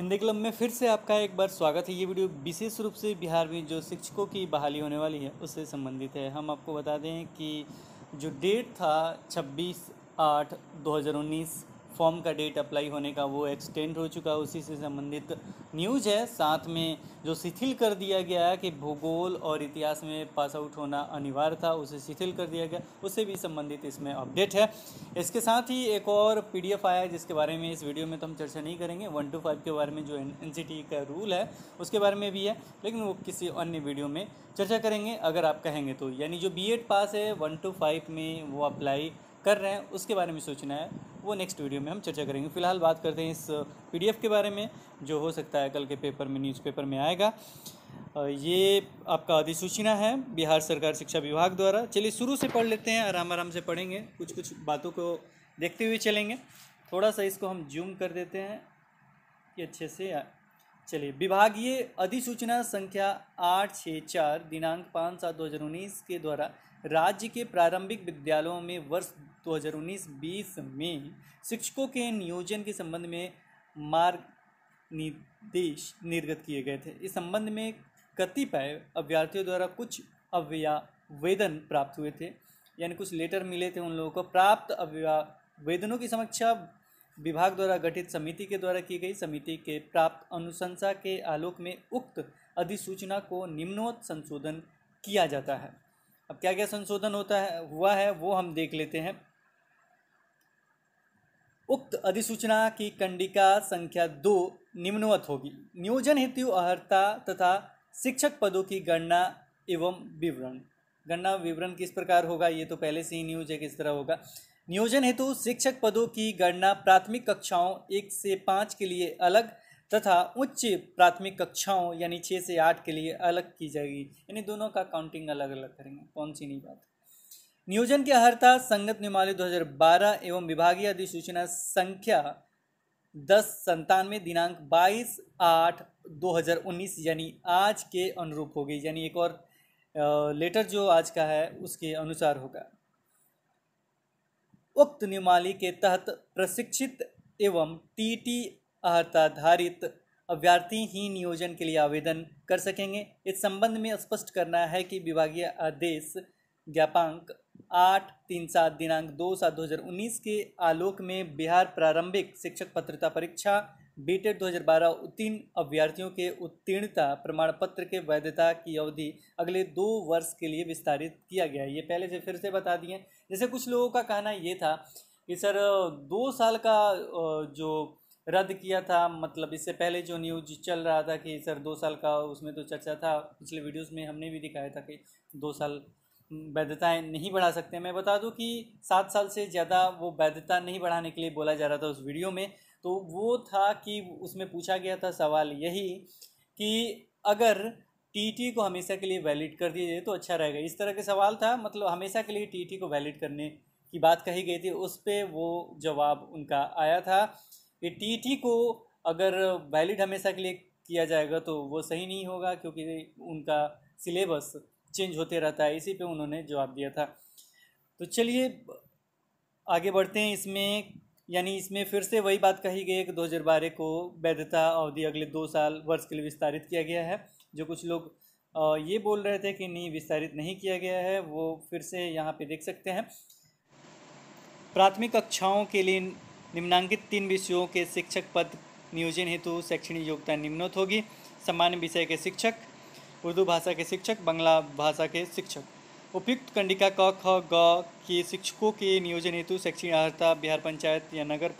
Hindi club में फिर से आपका एक बार स्वागत है ये वीडियो विशेष रूप से बिहार में जो शिक्षकों की बहाली होने वाली है उससे संबंधित है हम आपको बता दें कि जो डेट था 26 आठ फॉर्म का डेट अप्लाई होने का वो एक्सटेंड हो चुका है उसी से संबंधित न्यूज़ है साथ में जो शिथिल कर दिया गया है कि भूगोल और इतिहास में पास आउट होना अनिवार्य था उसे शिथिल कर दिया गया उससे भी संबंधित इसमें अपडेट है इसके साथ ही एक और पी आया है जिसके बारे में इस वीडियो में तो हम चर्चा नहीं करेंगे वन टू फाइव के बारे में जो एन का रूल है उसके बारे में भी है लेकिन वो किसी अन्य वीडियो में चर्चा करेंगे अगर आप कहेंगे तो यानी जो बी पास है वन टू फाइव में वो अप्लाई कर रहे हैं उसके बारे में सोचना है वो नेक्स्ट वीडियो में हम चर्चा करेंगे फिलहाल बात करते हैं इस पीडीएफ के बारे में जो हो सकता है कल के पेपर में न्यूज़पेपर में आएगा ये आपका अधिसूचना है बिहार सरकार शिक्षा विभाग द्वारा चलिए शुरू से पढ़ लेते हैं आराम आराम से पढ़ेंगे कुछ कुछ बातों को देखते हुए चलेंगे थोड़ा सा इसको हम जूम कर देते हैं कि अच्छे से चलिए विभागीय अधिसूचना संख्या आठ छः चार दिनांक पाँच सात दो हज़ार उन्नीस के द्वारा राज्य के प्रारंभिक विद्यालयों में वर्ष दो हज़ार उन्नीस बीस में शिक्षकों के नियोजन के संबंध में मार्ग निर्देश निर्गत किए गए थे इस संबंध में कतिपय अभ्यर्थियों द्वारा कुछ अव्यावेदन प्राप्त हुए थे यानी कुछ लेटर मिले थे उन लोगों को प्राप्त अव्यावेदनों की समीक्षा विभाग द्वारा गठित समिति के द्वारा की गई समिति के प्राप्त अनुशंसा के आलोक में उक्त अधिसूचना को निम्नोत संशोधन किया जाता है अब क्या क्या संशोधन होता है हुआ है वो हम देख लेते हैं उक्त अधिसूचना की कंडिका संख्या दो निम्नवत होगी नियोजन हेतु अहर्ता तथा शिक्षक पदों की गणना एवं विवरण गणना विवरण किस प्रकार होगा ये तो पहले से ही न्यूज है किस तरह होगा नियोजन हेतु शिक्षक पदों की गणना प्राथमिक कक्षाओं एक से पाँच के लिए अलग तथा उच्च प्राथमिक कक्षाओं यानी छः से आठ के लिए अलग की जाएगी यानी दोनों का काउंटिंग अलग अलग करेंगे कौन सी नहीं बात नियोजन की अर्हता संगत निमाली 2012 एवं विभागीय अधिसूचना संख्या दस संतानवे दिनांक बाईस आठ दो हज़ार उन्नीस यानी आज के अनुरूप होगी यानी एक और लेटर जो आज का है उसके अनुसार होगा उक्त निमाली के तहत प्रशिक्षित एवं टी टी अहताधारित अभ्यर्थी ही नियोजन के लिए आवेदन कर सकेंगे इस संबंध में स्पष्ट करना है कि विभागीय आदेश ज्ञापांक आठ तीन सात दिनांक दो सात दो हज़ार उन्नीस के आलोक में बिहार प्रारंभिक शिक्षक पत्रता परीक्षा बीटेड बारह उत्तीर्ण अभ्यर्थियों के उत्तीर्णता प्रमाण पत्र के वैधता की अवधि अगले दो वर्ष के लिए विस्तारित किया गया है ये पहले से फिर से बता दिए जैसे कुछ लोगों का कहना ये था कि सर दो साल का जो रद्द किया था मतलब इससे पहले जो न्यूज चल रहा था कि सर दो साल का उसमें तो चर्चा था पिछले वीडियोस में हमने भी दिखाया था कि दो साल वैधताएँ नहीं बढ़ा सकते मैं बता दूं कि सात साल से ज़्यादा वो वैधता नहीं बढ़ाने के लिए बोला जा रहा था उस वीडियो में तो वो था कि उसमें पूछा गया था सवाल यही कि अगर टीटी को हमेशा के लिए वैलिड कर दिया जाए तो अच्छा रहेगा इस तरह के सवाल था मतलब हमेशा के लिए टीटी को वैलिड करने की बात कही गई थी उस पर वो जवाब उनका आया था कि टीटी को अगर वैलिड हमेशा के लिए किया जाएगा तो वो सही नहीं होगा क्योंकि उनका सिलेबस चेंज होते रहता है इसी पे उन्होंने जवाब दिया था तो चलिए आगे बढ़ते हैं इसमें यानी इसमें फिर से वही बात कही गई है कि दो को वैधता अवधि अगले दो साल वर्ष के लिए विस्तारित किया गया है जो कुछ लोग ये बोल रहे थे कि नहीं विस्तारित नहीं किया गया है वो फिर से यहाँ पे देख सकते हैं प्राथमिक कक्षाओं के लिए निम्नांकित तीन विषयों के शिक्षक पद नियोजन हेतु शैक्षणिक योग्यता निम्नोत होगी सामान्य विषय के शिक्षक उर्दू भाषा के शिक्षक बंगला भाषा के शिक्षक उपयुक्त कंडिका क ख ग के शिक्षकों के नियोजन हेतु शैक्षणिक अर्हता बिहार पंचायत या नगर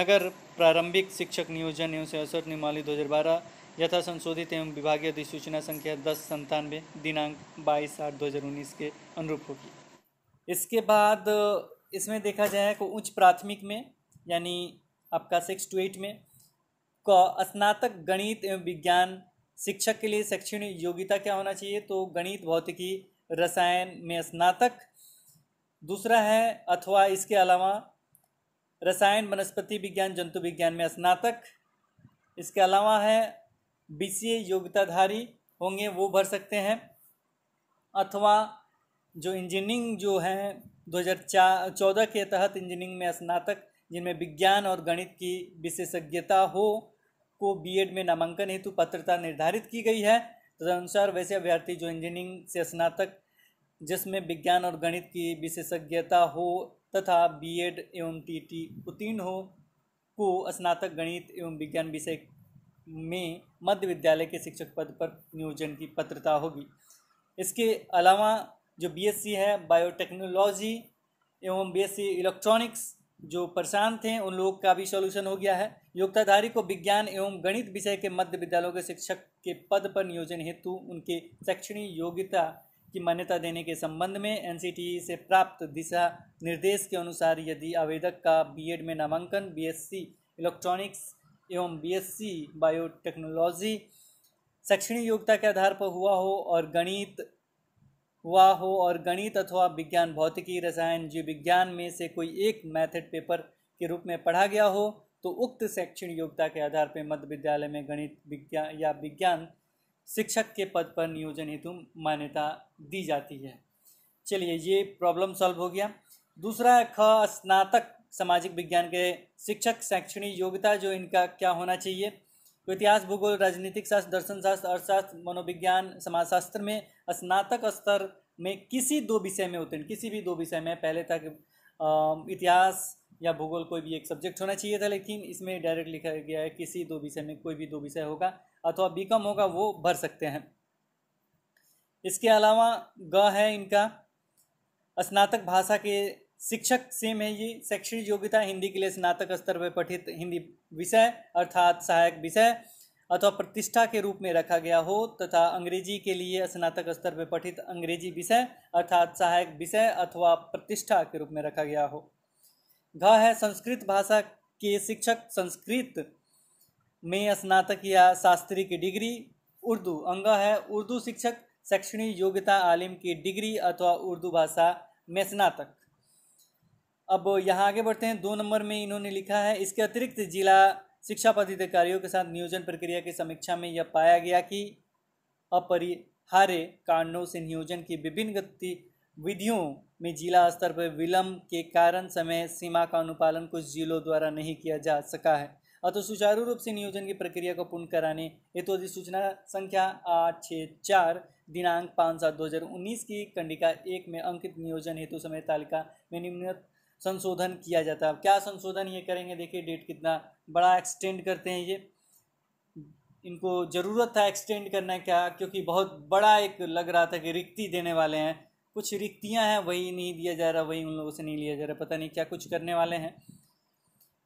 नगर प्रारंभिक शिक्षक नियोजन एवं सड़सठ निमाली दो हज़ार बारह यथा संशोधित एवं विभागीय अधिसूचना संख्या दस संतानवे दिनांक बाईस आठ दो हज़ार उन्नीस के अनुरूप होगी इसके बाद इसमें देखा जाए को उच्च प्राथमिक में यानी आपका सिक्स टू एट में क स्नातक गणित एवं विज्ञान शिक्षक के लिए शैक्षणिक योग्यता क्या होना चाहिए तो गणित भौतिकी रसायन में स्नातक दूसरा है अथवा इसके अलावा रसायन वनस्पति विज्ञान जंतु विज्ञान में स्नातक इसके अलावा है बी सी ए योग्यताधारी होंगे वो भर सकते हैं अथवा जो इंजीनियरिंग जो हैं है चौदह के तहत इंजीनियरिंग में स्नातक जिनमें विज्ञान और गणित की विशेषज्ञता हो को बीएड में नामांकन हेतु पत्रता निर्धारित की गई है तदनुसार वैसे अभ्यर्थी जो इंजीनियरिंग से स्नातक जिसमें विज्ञान और गणित की विशेषज्ञता हो तथा बीएड एवं टीटी उत्तीर्ण हो को स्नातक गणित एवं विज्ञान विषय में मध्य विद्यालय के शिक्षक पद पर नियोजन की पत्रता होगी इसके अलावा जो बीएससी है बायोटेक्नोलॉजी एवं बीएससी इलेक्ट्रॉनिक्स जो प्रशांत हैं उन लोग का भी सोल्यूशन हो गया है योग्यताधारी को विज्ञान एवं गणित विषय के मध्य विद्यालयों के शिक्षक के पद पर नियोजन हेतु उनके शैक्षणिक योग्यता की मान्यता देने के संबंध में एन e से प्राप्त दिशा निर्देश के अनुसार यदि आवेदक का बीएड में नामांकन बीएससी इलेक्ट्रॉनिक्स एवं बीएससी बायोटेक्नोलॉजी शैक्षणिक योग्यता के आधार पर हुआ हो और गणित हुआ हो और गणित अथवा विज्ञान भौतिकी रसायन जीव विज्ञान में से कोई एक मैथड पेपर के रूप में पढ़ा गया हो तो उक्त शैक्षणिक योग्यता के आधार पर मध्य विद्यालय में गणित विज्ञान या विज्ञान शिक्षक के पद पर नियोजन हेतु मान्यता दी जाती है चलिए ये प्रॉब्लम सॉल्व हो गया दूसरा ख स्नातक सामाजिक विज्ञान के शिक्षक शैक्षणिक योग्यता जो इनका क्या होना चाहिए तो इतिहास भूगोल राजनीतिक शास्त्र दर्शन शास्त्र अर्थशास्त्र मनोविज्ञान समाजशास्त्र में स्नातक स्तर में किसी दो विषय में उत्तीर्ण किसी भी दो विषय में पहले तक इतिहास या भूगोल कोई भी एक सब्जेक्ट होना चाहिए था लेकिन इसमें डायरेक्ट लिखा गया है किसी दो विषय में कोई भी दो विषय होगा अथवा बी कॉम होगा वो भर सकते हैं इसके अलावा ग है इनका स्नातक भाषा के शिक्षक सेम है ये शैक्षणिक योग्यता हिंदी के लिए स्नातक स्तर पर पठित हिंदी विषय अर्थात सहायक विषय अथवा प्रतिष्ठा के रूप में रखा गया हो तथा अंग्रेजी के लिए स्नातक स्तर पर पठित अंग्रेजी विषय अर्थात सहायक विषय अथवा प्रतिष्ठा के रूप में रखा गया हो घ है संस्कृत भाषा के शिक्षक संस्कृत में स्नातक या शास्त्री की डिग्री उर्दू अंग है उर्दू शिक्षक शैक्षणिक योग्यता आलिम की डिग्री अथवा उर्दू भाषा में स्नातक अब यहाँ आगे बढ़ते हैं दो नंबर में इन्होंने लिखा है इसके अतिरिक्त जिला शिक्षा पदाधिकारियों के साथ नियोजन प्रक्रिया की समीक्षा में यह पाया गया कि अपरिहार्य कारणों से नियोजन की विभिन्न गतिविधियों में जिला स्तर पर विलंब के कारण समय सीमा का अनुपालन कुछ जिलों द्वारा नहीं किया जा सका है अतः सुचारू रूप से नियोजन की प्रक्रिया को पूर्ण कराने हेतु अधिसूचना संख्या आठ छः चार दिनांक पाँच सात दो हज़ार उन्नीस की कंडिका एक में अंकित नियोजन हेतु समय तालिका में निम्न संशोधन किया जाता है क्या संशोधन ये करेंगे देखिए डेट कितना बड़ा एक्सटेंड करते हैं ये इनको ज़रूरत था एक्सटेंड करना क्या क्योंकि बहुत बड़ा एक लग रहा था कि रिक्ति देने वाले हैं कुछ रिक्तियां हैं वही नहीं दिया जा रहा वही उन लोगों से नहीं लिया जा रहा पता नहीं क्या कुछ करने वाले हैं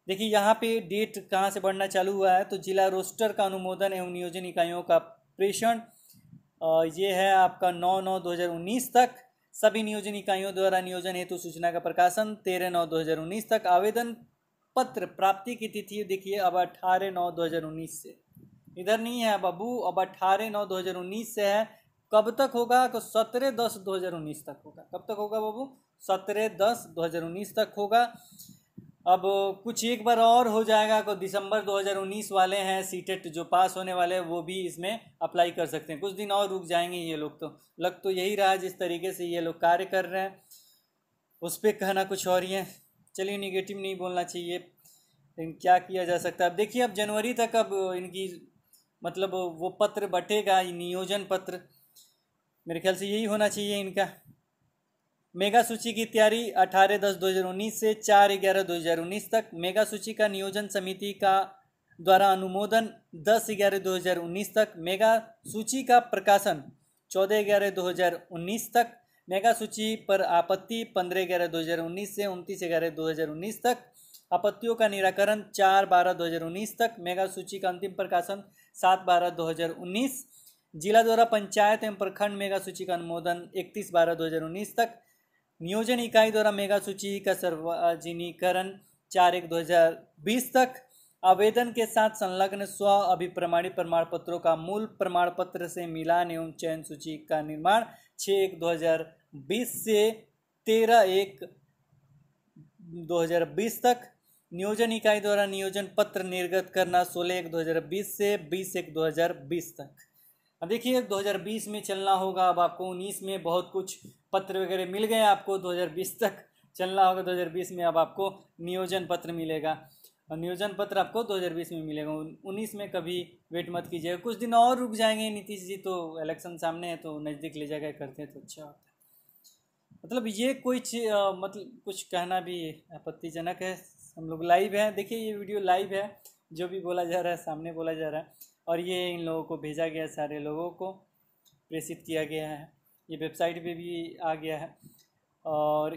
देखिए यहाँ पे डेट कहाँ से बढ़ना चालू हुआ है तो जिला रोस्टर का अनुमोदन एवं नियोजन इकाइयों का प्रेषण ये है आपका नौ नौ दो हज़ार उन्नीस तक सभी नियोजन इकाइयों द्वारा नियोजन हेतु सूचना का प्रकाशन तेरह नौ दो हज़ार उन्नीस तक आवेदन पत्र प्राप्ति की तिथि देखिए अब अठारह नौ दो हज़ार उन्नीस से इधर नहीं है बाबू अब अठारह नौ दो हज़ार उन्नीस से है कब तक होगा तो सत्रह दस दो हज़ार उन्नीस तक होगा कब तक होगा बाबू सत्रह दस दो हज़ार उन्नीस तक होगा अब कुछ एक बार और हो जाएगा को दिसंबर 2019 वाले हैं सीटेट जो पास होने वाले हैं वो भी इसमें अप्लाई कर सकते हैं कुछ दिन और रुक जाएंगे ये लोग तो लग तो यही रहा जिस तरीके से ये लोग कार्य कर रहे हैं उस पर कहना कुछ और ही है चलिए निगेटिव नहीं बोलना चाहिए लेकिन क्या किया जा सकता है अब देखिए अब जनवरी तक अब इनकी मतलब वो पत्र बटेगा नियोजन पत्र मेरे ख्याल से यही होना चाहिए इनका मेगा सूची की तैयारी 18 दस 2019 से 4 ग्यारह 2019 तक मेगा सूची का नियोजन समिति का द्वारा अनुमोदन 10 ग्यारह 2019 तक मेगा सूची का प्रकाशन 14 ग्यारह 2019 तक मेगा सूची पर आपत्ति 15 ग्यारह 2019 से उनतीस ग्यारह 2019 तक आपत्तियों का निराकरण 4 बारह 2019 तक मेगा सूची का अंतिम प्रकाशन 7 बारह 2019 जिला द्वारा पंचायत एवं प्रखंड मेगा सूची का अनुमोदन 31 बारह 2019 तक नियोजन इकाई द्वारा मेगा सूची का सार्वजनिकरण चार एक दो हजार बीस तक आवेदन के साथ संलग्न स्व अभिप्रमाणित प्रमाण पत्रों का मूल प्रमाण पत्र से मिलान एवं चयन सूची का निर्माण छः एक दो हजार बीस से तेरह एक दो हजार बीस तक नियोजन इकाई द्वारा नियोजन पत्र निर्गत करना सोलह एक दो हजार बीस से बीस एक दो हजार बीस तक देखिए 2020 में चलना होगा अब आपको 19 में बहुत कुछ पत्र वगैरह मिल गए आपको 2020 तक चलना होगा 2020 में अब आपको नियोजन पत्र मिलेगा और नियोजन पत्र आपको 2020 में मिलेगा 19 में कभी वेट मत कीजिएगा कुछ दिन और रुक जाएंगे नीतीश जी तो इलेक्शन सामने है तो नज़दीक ले जाकर करते हैं तो अच्छा होता है मतलब ये कोई मतलब कुछ कहना भी आपत्तिजनक है हम लोग लाइव हैं देखिए ये वीडियो लाइव है जो भी बोला जा रहा है सामने बोला जा रहा है और ये इन लोगों को भेजा गया सारे लोगों को प्रेषित किया गया है ये वेबसाइट पे भी आ गया है और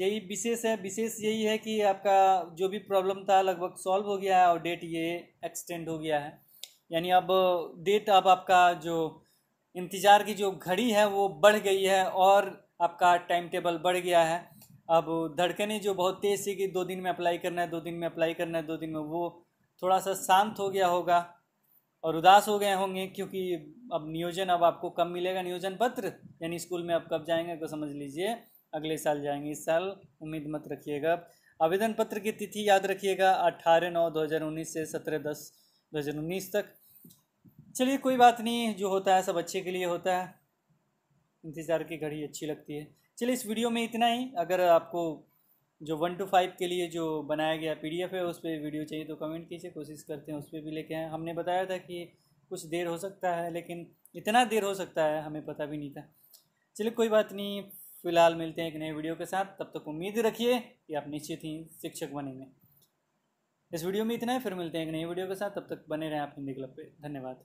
यही विशेष है विशेष यही है कि आपका जो भी प्रॉब्लम था लगभग सॉल्व हो गया है और डेट ये एक्सटेंड हो गया है यानी अब डेट अब आपका जो इंतज़ार की जो घड़ी है वो बढ़ गई है और आपका टाइम टेबल बढ़ गया है अब धड़कने जो बहुत तेज़ थी कि दो दिन में अप्लाई करना है दो दिन में अप्लाई करना है दो दिन में वो थोड़ा सा शांत हो गया होगा और उदास हो गए होंगे क्योंकि अब नियोजन अब आपको कम मिलेगा नियोजन पत्र यानी स्कूल में आप कब जाएंगे तो समझ लीजिए अगले साल जाएंगे इस साल उम्मीद मत रखिएगा आवेदन पत्र की तिथि याद रखिएगा अट्ठारह नौ दो हज़ार उन्नीस से सत्रह दस दो हज़ार उन्नीस तक चलिए कोई बात नहीं जो होता है सब अच्छे के लिए होता है इंतज़ार की घड़ी अच्छी लगती है चलिए इस वीडियो में इतना ही अगर आपको जो वन टू फाइव के लिए जो बनाया गया पी है उस पर वीडियो चाहिए तो कमेंट कीजिए कोशिश करते हैं उस पर भी लेके आए हमने बताया था कि कुछ देर हो सकता है लेकिन इतना देर हो सकता है हमें पता भी नहीं था चलिए कोई बात नहीं फ़िलहाल मिलते हैं एक नए वीडियो के साथ तब तक उम्मीद रखिए कि आप निश्चित ही शिक्षक बनेंगे इस वीडियो में इतना है फिर मिलते हैं एक नए वीडियो के साथ तब तक बने रहें आप हिंदी क्लब पे धन्यवाद